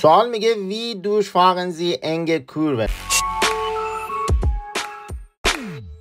سوال میگه وی دوش فاقن زی انگ کوروه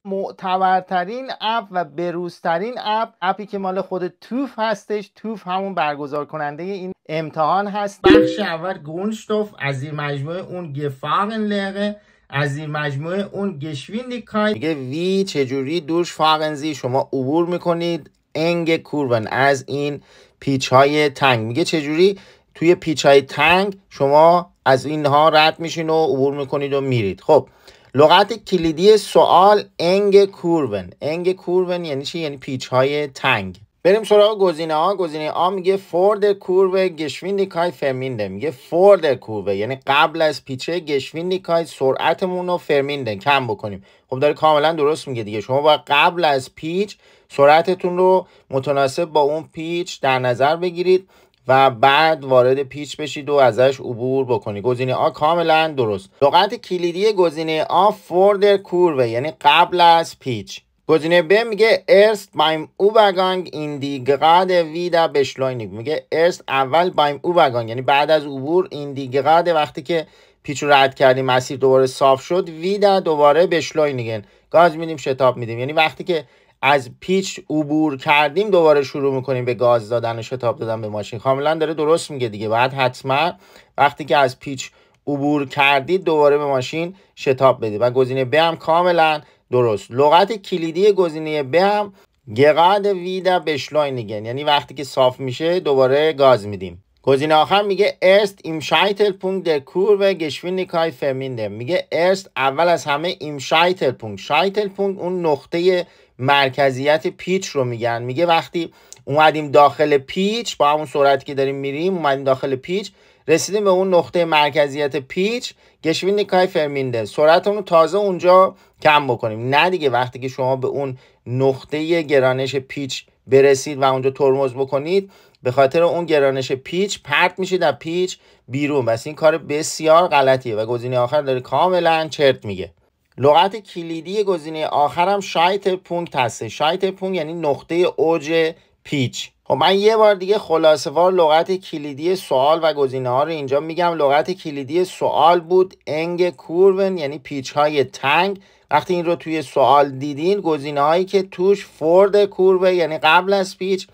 معتبرترین اپ و بروزترین اپ اپی که مال خود توف هستش توف همون برگزار کننده این امتحان هست بخش اول گونشتوف از این مجموعه اون گفاقن لغه از این مجموعه اون گشوین کای میگه وی چجوری دوش فاقنزی شما عبور میکنید انگ کوربن از این پیچ های تنگ میگه چجوری توی پیچ های تنگ شما از اینها رد میشین و عبور میکنید و میرید خب لغت کلیدی سوال انگ کورون انگ کورون یعنی چی یعنی پیچ های تنگ بریم سراغ گزینه ها گزینه آ میگه فورد کورو گشویندیکای فرمینده میگه فورد کورو یعنی قبل از پیچه گشویندیکای سرعتمون رو فرمینده کم بکنیم خب داره کاملا درست میگه دیگه شما باید قبل از پیچ سرعتتون رو متناسب با اون پیچ در نظر بگیرید و بعد وارد پیچ بشید و ازش عبور بکنید گزینه آ کاملا درست لغت کلیدی گزینه آ فوردر کوروه یعنی قبل از پیچ گزینه ب میگه ارست بایم اوبگانگ این دیگراد ویدا بشلوینگ میگه ارست اول بایم اوبگانگ یعنی بعد از عبور این دیگراد وقتی که پیچ رو رد کردیم مسیر دوباره صاف شد ویدا دوباره بشلاینیگن گاز میدیم شتاب میدیم یعنی وقتی که از پیچ عبور کردیم دوباره شروع میکنیم به گاز دادن و شتاب دادن به ماشین کاملا داره درست میگه دیگه بعد حتما وقتی که از پیچ عبور کردید دوباره به ماشین شتاب بدید و گزینه ب هم کاملا درست لغت کلیدی گزینه ب هم گقد ویدا گن یعنی وقتی که صاف میشه دوباره گاز میدیم گزینه آخر میگه ارست شایتل پونک در کور و نیکای فرمینده میگه است اول از همه شایتل پونک شایتل پونک اون نقطه مرکزیت پیچ رو میگن میگه وقتی اومدیم داخل پیچ با همون سرعتی که داریم میریم اومدیم داخل پیچ رسیدیم به اون نقطه مرکزیت پیچ گشوین کای فرمینده سرعت رو تازه اونجا کم بکنیم نه دیگه وقتی که شما به اون نقطه گرانش پیچ برسید و اونجا ترمز بکنید به خاطر اون گرانش پیچ پرت میشید از پیچ بیرون بس این کار بسیار غلطیه و گزینه آخر داره کاملا چرت میگه لغت کلیدی گزینه آخرم شایت پونگ هسته شایت پونگ یعنی نقطه اوج پیچ خب من یه بار دیگه خلاصوار لغت کلیدی سوال و گزینه ها رو اینجا میگم لغت کلیدی سوال بود انگ کورون یعنی پیچ های تنگ وقتی این رو توی سوال دیدین گزینه هایی که توش فورد کوربه یعنی قبل از پیچ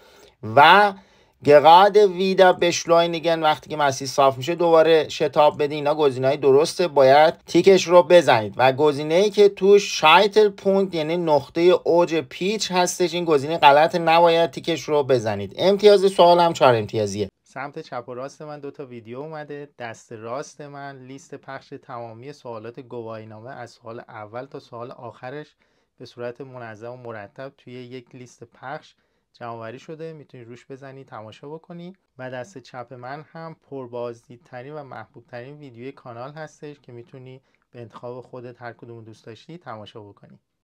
و گقاد ویدا بشلاینیگن وقتی که مسیر صاف میشه دوباره شتاب بده اینا گزینه های درسته باید تیکش رو بزنید و گزینه ای که تو شایتل پونت یعنی نقطه اوج پیچ هستش این گزینه غلط نباید تیکش رو بزنید امتیاز سوال هم چهار امتیازیه سمت چپ و راست من دوتا ویدیو اومده دست راست من لیست پخش تمامی سوالات گواهینامه از سوال اول تا سوال آخرش به صورت منظم و مرتب توی یک لیست پخش جمعآوری شده میتونی روش بزنی تماشا بکنی و دست چپ من هم پربازدیدترین و محبوبترین ویدیوی کانال هستش که میتونی به انتخاب خودت هر کدوم دوست داشتی تماشا بکنی